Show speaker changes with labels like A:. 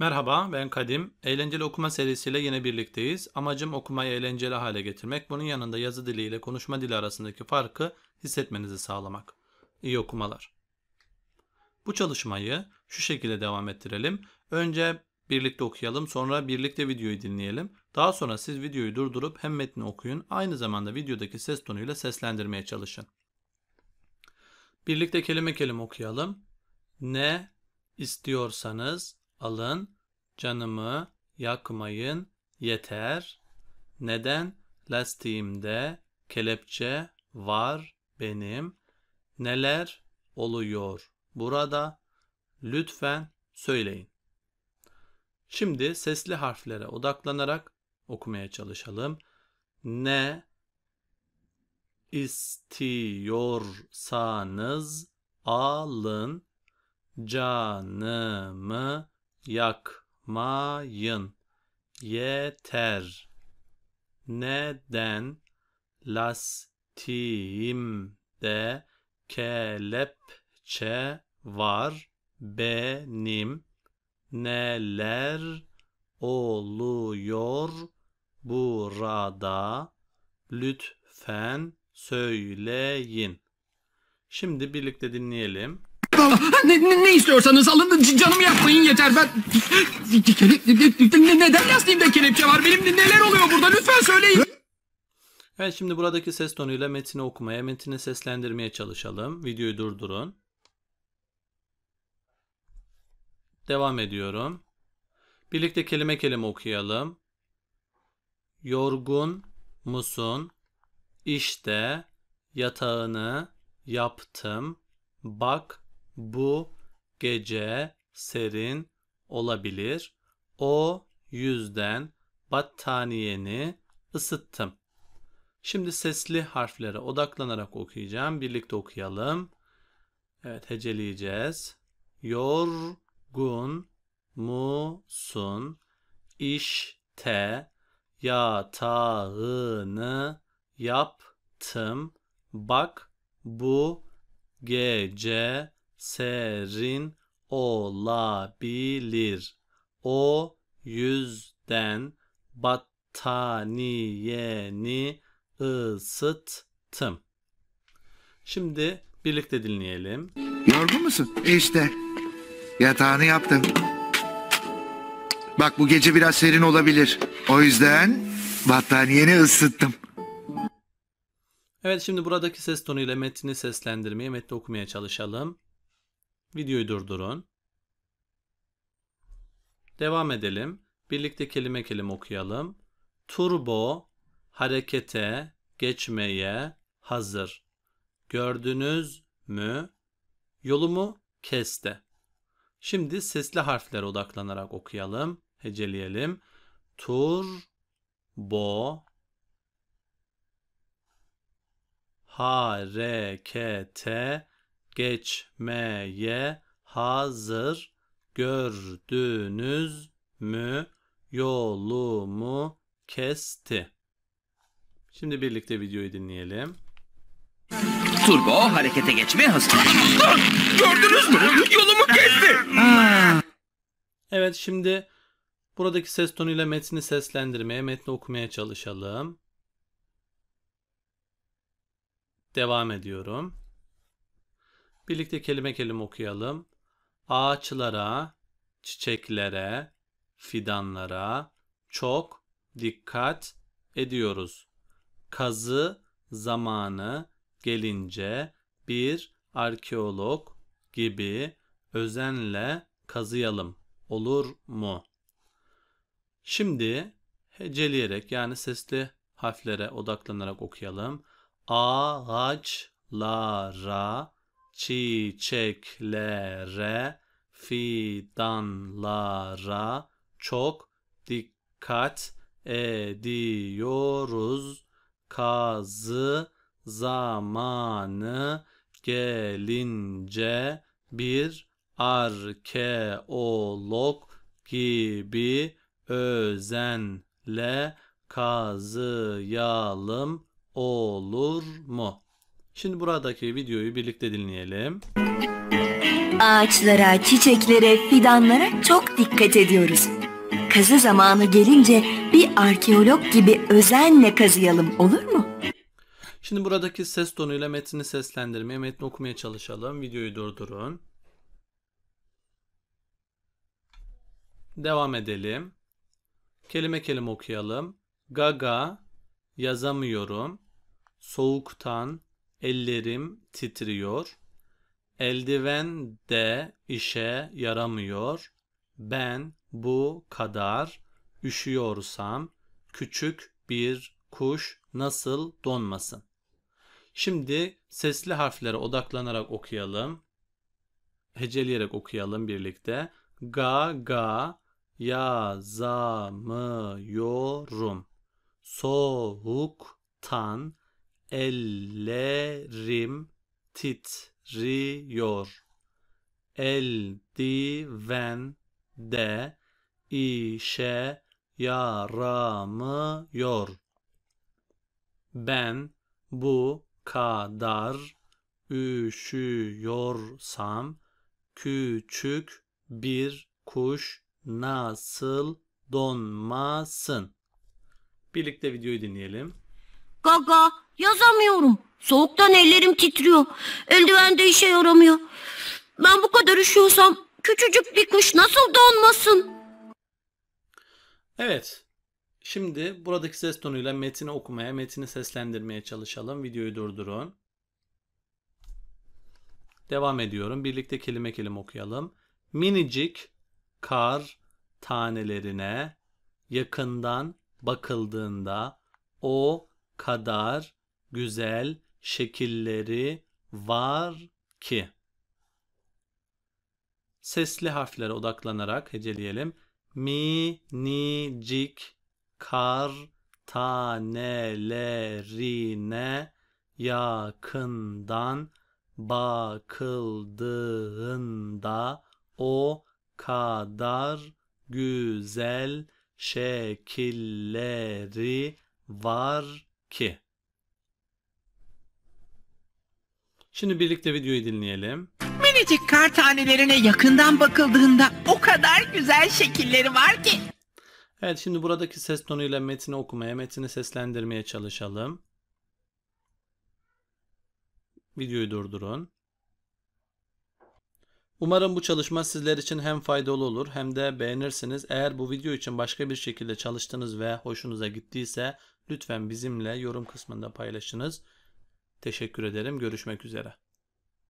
A: Merhaba ben Kadim. Eğlenceli okuma serisiyle yine birlikteyiz. Amacım okumayı eğlenceli hale getirmek, bunun yanında yazı dili ile konuşma dili arasındaki farkı hissetmenizi sağlamak. İyi okumalar. Bu çalışmayı şu şekilde devam ettirelim. Önce birlikte okuyalım, sonra birlikte videoyu dinleyelim. Daha sonra siz videoyu durdurup hem metni okuyun, aynı zamanda videodaki ses tonuyla seslendirmeye çalışın. Birlikte kelime kelime okuyalım. Ne istiyorsanız alın, canımı yakmayın, yeter. Neden lastiğimde kelepçe var benim? Neler oluyor burada? Lütfen söyleyin. Şimdi sesli harflere odaklanarak okumaya çalışalım. Ne istiyorsanız alın canımı yakmayın. Yeter. Neden lastiğimde kelepçe var benim? Neler oluyor burada? Lütfen söyleyin. Şimdi birlikte dinleyelim. Ne, ne, ne istiyorsanız alın canımı yapmayın yeter ben... Neden lastiğimde kelepçe var benim neler oluyor burada lütfen söyleyin. Evet şimdi buradaki ses tonuyla metini okumaya, metini seslendirmeye çalışalım. Videoyu durdurun. Devam ediyorum. Birlikte kelime kelime okuyalım. Yorgun musun? İşte yatağını yaptım. Bak bu gece serin olabilir. O yüzden battaniyeni ısıttım. Şimdi sesli harflere odaklanarak okuyacağım. Birlikte okuyalım. Evet heceleyeceğiz. Yorgun musun? İşte yatağını yaptım. Bak bu gece serin olabilir. O yüzden battaniyeni ısıttım. Şimdi birlikte dinleyelim. Yorgun musun? E işte. Yatağını yaptım. Bak bu gece biraz serin olabilir. O yüzden battaniyeni ısıttım. Evet şimdi buradaki ses tonuyla metni seslendirmeye, metni okumaya çalışalım. Videoyu durdurun. Devam edelim. Birlikte kelime kelime okuyalım. Turbo harekete geçmeye hazır. Gördünüz mü? Yolumu keste. Şimdi sesli harflere odaklanarak okuyalım, heceleyelim. Tur bo harekete geçmeye hazır gördünüz mü yolumu kesti. Şimdi birlikte videoyu dinleyelim. Turbo harekete geçmeye hazır. gördünüz mü? Yolumu kesti. Evet şimdi buradaki ses tonuyla metni seslendirmeye, metni okumaya çalışalım. Devam ediyorum. Birlikte kelime kelime okuyalım. Ağaçlara, çiçeklere, fidanlara çok dikkat ediyoruz. Kazı zamanı gelince bir arkeolog gibi özenle kazıyalım. Olur mu? Şimdi heceleyerek yani sesli harflere odaklanarak okuyalım. Ağaçlara çiçeklere, fidanlara çok dikkat ediyoruz. Kazı zamanı gelince bir arkeolog gibi özenle kazıyalım olur mu? Şimdi buradaki videoyu birlikte dinleyelim. Ağaçlara, çiçeklere, fidanlara çok dikkat ediyoruz. Kazı zamanı gelince bir arkeolog gibi özenle kazıyalım olur mu? Şimdi buradaki ses tonuyla metni seslendirmeye, metni okumaya çalışalım. Videoyu durdurun. Devam edelim. Kelime kelime okuyalım. Gaga, yazamıyorum. Soğuktan, Ellerim titriyor. Eldiven de işe yaramıyor. Ben bu kadar üşüyorsam küçük bir kuş nasıl donmasın? Şimdi sesli harflere odaklanarak okuyalım. Heceleyerek okuyalım birlikte. Ga ga yazamıyorum. Soğuktan Ellerim titriyor. Eldiven de işe yaramıyor. Ben bu kadar üşüyorsam küçük bir kuş nasıl donmasın? Birlikte videoyu dinleyelim. Gaga Yazamıyorum. Soğuktan ellerim titriyor. Eldiven de işe yaramıyor. Ben bu kadar üşüyorsam küçücük bir kuş nasıl donmasın? Evet. Şimdi buradaki ses tonuyla metini okumaya, metini seslendirmeye çalışalım. Videoyu durdurun. Devam ediyorum. Birlikte kelime kelime okuyalım. Minicik kar tanelerine yakından bakıldığında o kadar güzel şekilleri var ki. Sesli harflere odaklanarak heceleyelim. Minicik kar tanelerine yakından bakıldığında o kadar güzel şekilleri var ki. Şimdi birlikte videoyu dinleyelim. Minicik kar tanelerine yakından bakıldığında o kadar güzel şekilleri var ki. Evet şimdi buradaki ses tonuyla metini okumaya, metini seslendirmeye çalışalım. Videoyu durdurun. Umarım bu çalışma sizler için hem faydalı olur hem de beğenirsiniz. Eğer bu video için başka bir şekilde çalıştınız ve hoşunuza gittiyse lütfen bizimle yorum kısmında paylaşınız. Teşekkür ederim. Görüşmek üzere.